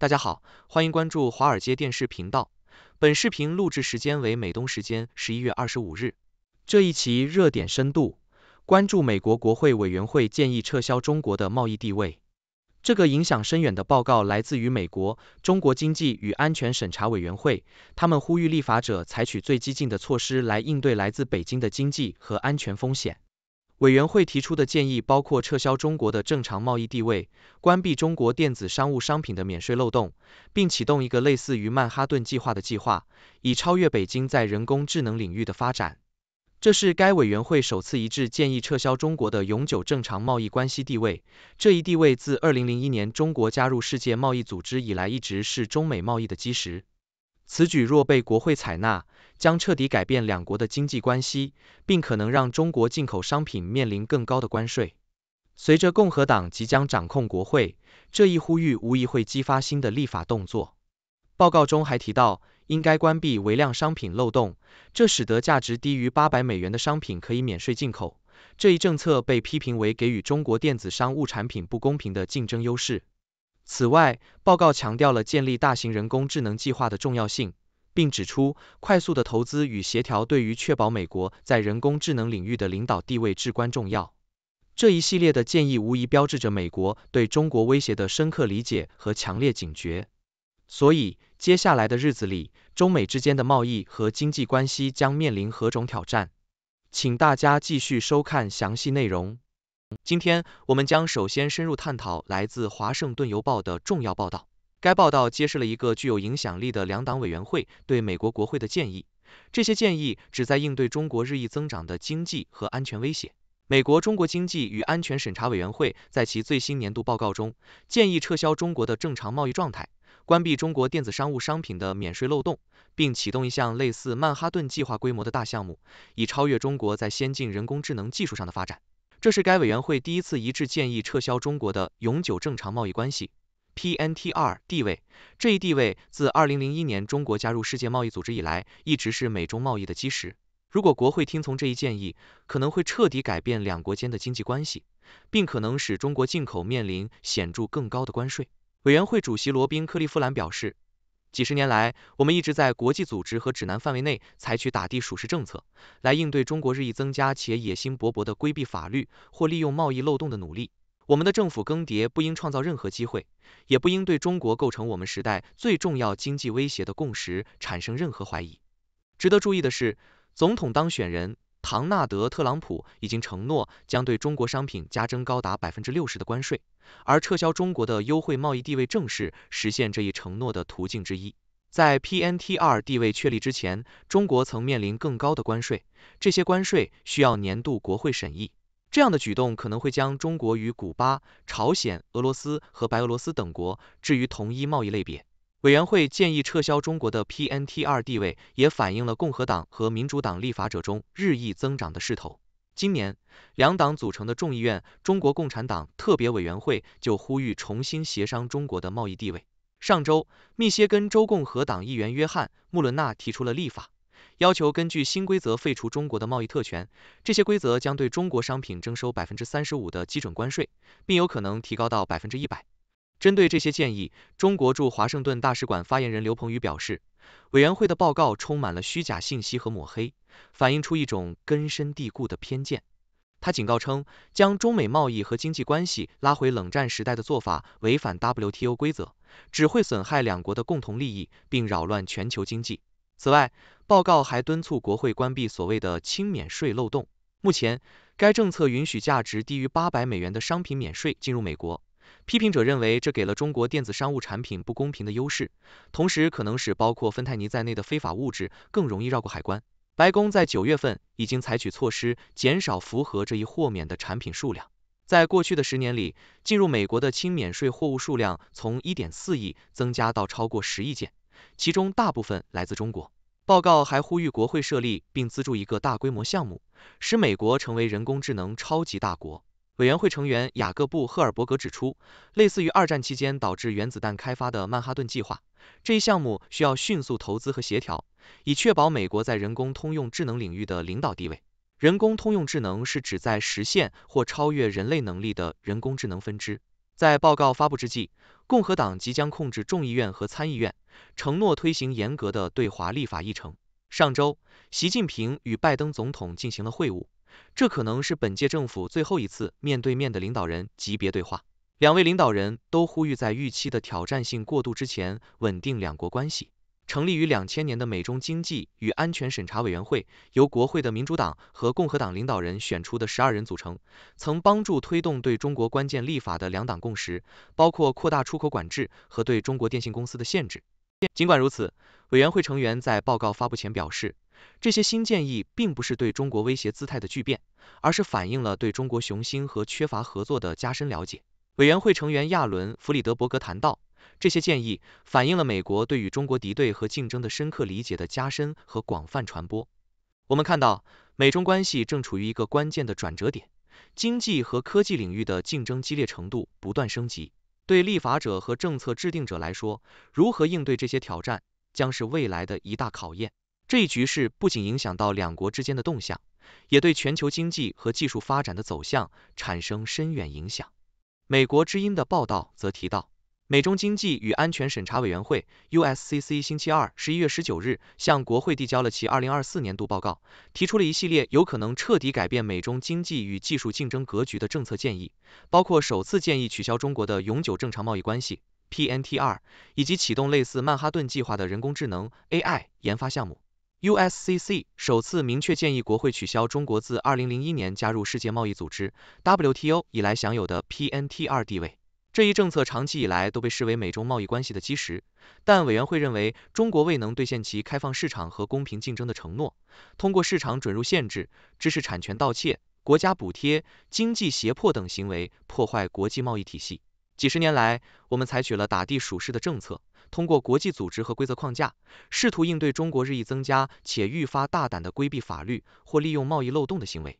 大家好，欢迎关注华尔街电视频道。本视频录制时间为美东时间十一月二十五日。这一期热点深度关注美国国会委员会建议撤销中国的贸易地位。这个影响深远的报告来自于美国中国经济与安全审查委员会，他们呼吁立法者采取最激进的措施来应对来自北京的经济和安全风险。委员会提出的建议包括撤销中国的正常贸易地位，关闭中国电子商务商品的免税漏洞，并启动一个类似于曼哈顿计划的计划，以超越北京在人工智能领域的发展。这是该委员会首次一致建议撤销中国的永久正常贸易关系地位，这一地位自2001年中国加入世界贸易组织以来一直是中美贸易的基石。此举若被国会采纳，将彻底改变两国的经济关系，并可能让中国进口商品面临更高的关税。随着共和党即将掌控国会，这一呼吁无疑会激发新的立法动作。报告中还提到，应该关闭微量商品漏洞，这使得价值低于八百美元的商品可以免税进口。这一政策被批评为给予中国电子商务产品不公平的竞争优势。此外，报告强调了建立大型人工智能计划的重要性。并指出，快速的投资与协调对于确保美国在人工智能领域的领导地位至关重要。这一系列的建议无疑标志着美国对中国威胁的深刻理解和强烈警觉。所以，接下来的日子里，中美之间的贸易和经济关系将面临何种挑战？请大家继续收看详细内容。今天，我们将首先深入探讨来自《华盛顿邮报》的重要报道。该报道揭示了一个具有影响力的两党委员会对美国国会的建议。这些建议旨在应对中国日益增长的经济和安全威胁。美国中国经济与安全审查委员会在其最新年度报告中，建议撤销中国的正常贸易状态，关闭中国电子商务商品的免税漏洞，并启动一项类似曼哈顿计划规模的大项目，以超越中国在先进人工智能技术上的发展。这是该委员会第一次一致建议撤销中国的永久正常贸易关系。PNTR 地位，这一地位自2001年中国加入世界贸易组织以来，一直是美中贸易的基石。如果国会听从这一建议，可能会彻底改变两国间的经济关系，并可能使中国进口面临显著更高的关税。委员会主席罗宾·克利夫兰表示：“几十年来，我们一直在国际组织和指南范围内采取打地鼠式政策，来应对中国日益增加且野心勃勃的规避法律或利用贸易漏洞的努力。”我们的政府更迭不应创造任何机会，也不应对中国构成我们时代最重要经济威胁的共识产生任何怀疑。值得注意的是，总统当选人唐纳德·特朗普已经承诺将对中国商品加征高达百分之六十的关税，而撤销中国的优惠贸易地位正是实现这一承诺的途径之一。在 PNTR 地位确立之前，中国曾面临更高的关税，这些关税需要年度国会审议。这样的举动可能会将中国与古巴、朝鲜、俄罗斯和白俄罗斯等国置于同一贸易类别。委员会建议撤销中国的 PNTR 地位，也反映了共和党和民主党立法者中日益增长的势头。今年，两党组成的众议院中国共产党特别委员会就呼吁重新协商中国的贸易地位。上周，密歇根州共和党议员约翰·穆伦纳提出了立法。要求根据新规则废除中国的贸易特权，这些规则将对中国商品征收百分之三十五的基准关税，并有可能提高到百分之一百。针对这些建议，中国驻华盛顿大使馆发言人刘鹏宇表示，委员会的报告充满了虚假信息和抹黑，反映出一种根深蒂固的偏见。他警告称，将中美贸易和经济关系拉回冷战时代的做法违反 WTO 规则，只会损害两国的共同利益，并扰乱全球经济。此外，报告还敦促国会关闭所谓的轻免税漏洞。目前，该政策允许价值低于八百美元的商品免税进入美国。批评者认为，这给了中国电子商务产品不公平的优势，同时可能使包括芬太尼在内的非法物质更容易绕过海关。白宫在九月份已经采取措施，减少符合这一豁免的产品数量。在过去的十年里，进入美国的轻免税货物数量从一点四亿增加到超过十亿件。其中大部分来自中国。报告还呼吁国会设立并资助一个大规模项目，使美国成为人工智能超级大国。委员会成员雅各布·赫尔伯格指出，类似于二战期间导致原子弹开发的曼哈顿计划，这一项目需要迅速投资和协调，以确保美国在人工通用智能领域的领导地位。人工通用智能是指在实现或超越人类能力的人工智能分支。在报告发布之际，共和党即将控制众议院和参议院。承诺推行严格的对华立法议程。上周，习近平与拜登总统进行了会晤，这可能是本届政府最后一次面对面的领导人级别对话。两位领导人都呼吁在预期的挑战性过渡之前稳定两国关系。成立于两千年的美中经济与安全审查委员会，由国会的民主党和共和党领导人选出的十二人组成，曾帮助推动对中国关键立法的两党共识，包括扩大出口管制和对中国电信公司的限制。尽管如此，委员会成员在报告发布前表示，这些新建议并不是对中国威胁姿态的巨变，而是反映了对中国雄心和缺乏合作的加深了解。委员会成员亚伦·弗里德伯格谈到，这些建议反映了美国对与中国敌对和竞争的深刻理解的加深和广泛传播。我们看到，美中关系正处于一个关键的转折点，经济和科技领域的竞争激烈程度不断升级。对立法者和政策制定者来说，如何应对这些挑战将是未来的一大考验。这一局势不仅影响到两国之间的动向，也对全球经济和技术发展的走向产生深远影响。美国之音的报道则提到。美中经济与安全审查委员会 （USCC） 星期二（十一月十九日）向国会递交了其二零二四年度报告，提出了一系列有可能彻底改变美中经济与技术竞争格局的政策建议，包括首次建议取消中国的永久正常贸易关系 （PNTR），以及启动类似曼哈顿计划的人工智能 （AI） 研发项目。USCC 首次明确建议国会取消中国自二零零一年加入世界贸易组织 （WTO） 以来享有的 PNTR 地位。这一政策长期以来都被视为美中贸易关系的基石，但委员会认为中国未能兑现其开放市场和公平竞争的承诺，通过市场准入限制、知识产权盗窃、国家补贴、经济胁迫等行为破坏国际贸易体系。几十年来，我们采取了打地鼠式的政策，通过国际组织和规则框架，试图应对中国日益增加且愈发大胆的规避法律或利用贸易漏洞的行为。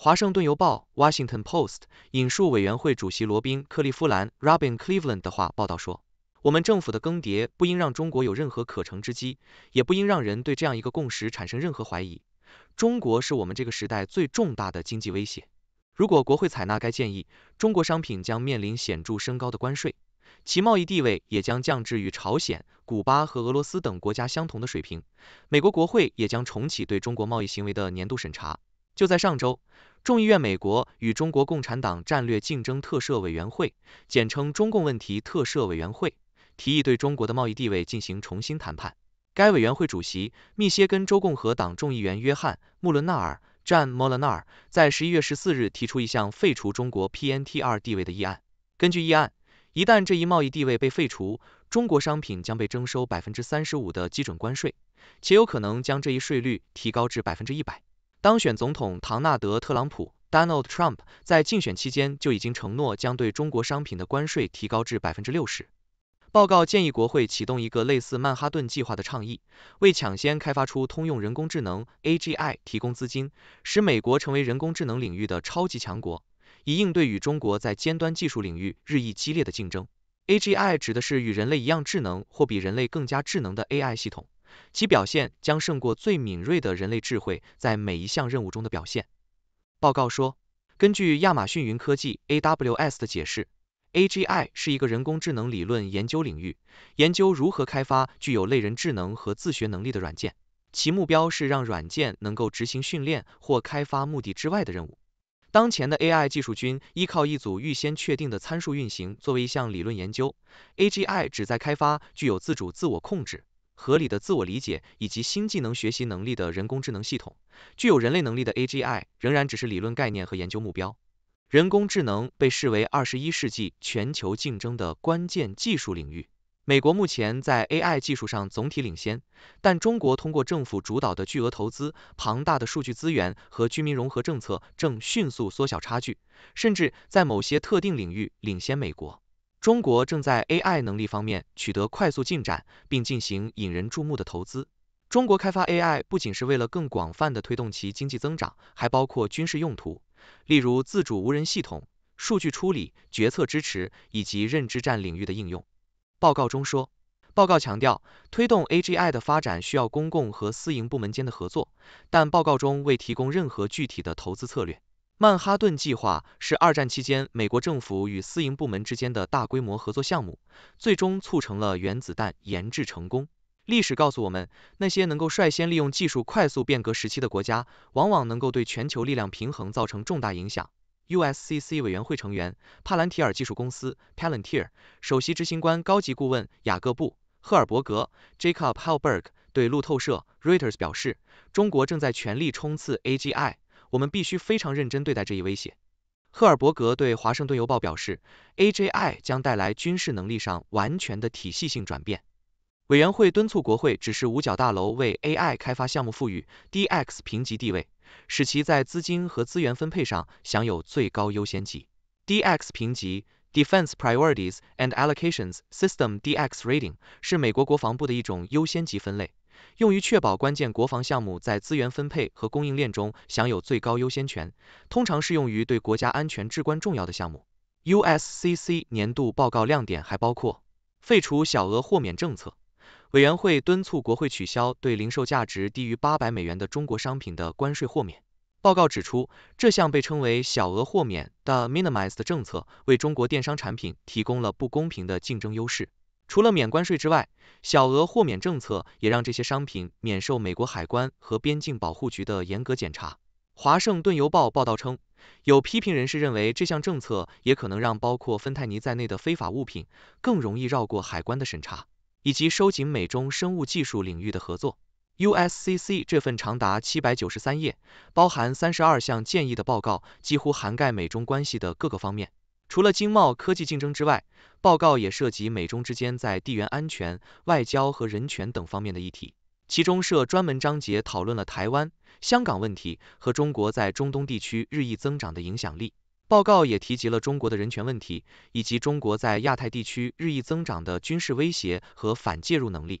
《华盛顿邮报》（Washington Post） 引述委员会主席罗宾·克利夫兰 （Robin Cleveland） 的话报道说：“我们政府的更迭不应让中国有任何可乘之机，也不应让人对这样一个共识产生任何怀疑。中国是我们这个时代最重大的经济威胁。如果国会采纳该建议，中国商品将面临显著升高的关税，其贸易地位也将降至与朝鲜、古巴和俄罗斯等国家相同的水平。美国国会也将重启对中国贸易行为的年度审查。”就在上周，众议院美国与中国共产党战略竞争特设委员会（简称中共问题特设委员会）提议对中国的贸易地位进行重新谈判。该委员会主席、密歇根州共和党众议员约翰·穆伦纳尔 （John Molinar） 在十一月十四日提出一项废除中国 PNTR 地位的议案。根据议案，一旦这一贸易地位被废除，中国商品将被征收百分之三十五的基准关税，且有可能将这一税率提高至百分之一百。当选总统唐纳德·特朗普 （Donald Trump） 在竞选期间就已经承诺将对中国商品的关税提高至百分之六十。报告建议国会启动一个类似曼哈顿计划的倡议，为抢先开发出通用人工智能 （AGI） 提供资金，使美国成为人工智能领域的超级强国，以应对与中国在尖端技术领域日益激烈的竞争。AGI 指的是与人类一样智能或比人类更加智能的 AI 系统。其表现将胜过最敏锐的人类智慧在每一项任务中的表现。报告说，根据亚马逊云科技 （AWS） 的解释，AGI 是一个人工智能理论研究领域，研究如何开发具有类人智能和自学能力的软件，其目标是让软件能够执行训练或开发目的之外的任务。当前的 AI 技术均依靠一组预先确定的参数运行，作为一项理论研究，AGI 旨在开发具有自主自我控制。合理的自我理解以及新技能学习能力的人工智能系统，具有人类能力的 AGI 仍然只是理论概念和研究目标。人工智能被视为二十一世纪全球竞争的关键技术领域。美国目前在 AI 技术上总体领先，但中国通过政府主导的巨额投资、庞大的数据资源和居民融合政策，正迅速缩小差距，甚至在某些特定领域领先美国。中国正在 AI 能力方面取得快速进展，并进行引人注目的投资。中国开发 AI 不仅是为了更广泛的推动其经济增长，还包括军事用途，例如自主无人系统、数据处理、决策支持以及认知战领域的应用。报告中说，报告强调推动 AGI 的发展需要公共和私营部门间的合作，但报告中未提供任何具体的投资策略。曼哈顿计划是二战期间美国政府与私营部门之间的大规模合作项目，最终促成了原子弹研制成功。历史告诉我们，那些能够率先利用技术快速变革时期的国家，往往能够对全球力量平衡造成重大影响。USCC 委员会成员帕兰提尔技术公司 （Palantir） 首席执行官、高级顾问雅各布·赫尔伯格 （Jacob Hellberg） 对路透社 （Reuters） 表示：“中国正在全力冲刺 AGI。”我们必须非常认真对待这一威胁，赫尔伯格对《华盛顿邮报》表示，A.J.I 将带来军事能力上完全的体系性转变。委员会敦促国会指示五角大楼为 A.I 开发项目赋予 D.X 评级地位，使其在资金和资源分配上享有最高优先级。D.X 评级 （Defense Priorities and Allocations System D.X Rating） 是美国国防部的一种优先级分类。用于确保关键国防项目在资源分配和供应链中享有最高优先权，通常适用于对国家安全至关重要的项目。USCC 年度报告亮点还包括废除小额豁免政策。委员会敦促国会取消对零售价值低于八百美元的中国商品的关税豁免。报告指出，这项被称为“小额豁免”的 minimized 政策为中国电商产品提供了不公平的竞争优势。除了免关税之外，小额豁免政策也让这些商品免受美国海关和边境保护局的严格检查。华盛顿邮报报道称，有批评人士认为，这项政策也可能让包括芬太尼在内的非法物品更容易绕过海关的审查，以及收紧美中生物技术领域的合作。USCC 这份长达七百九十三页、包含三十二项建议的报告，几乎涵盖美中关系的各个方面。除了经贸、科技竞争之外，报告也涉及美中之间在地缘安全、外交和人权等方面的议题。其中设专门章节讨论了台湾、香港问题和中国在中东地区日益增长的影响力。报告也提及了中国的人权问题，以及中国在亚太地区日益增长的军事威胁和反介入能力。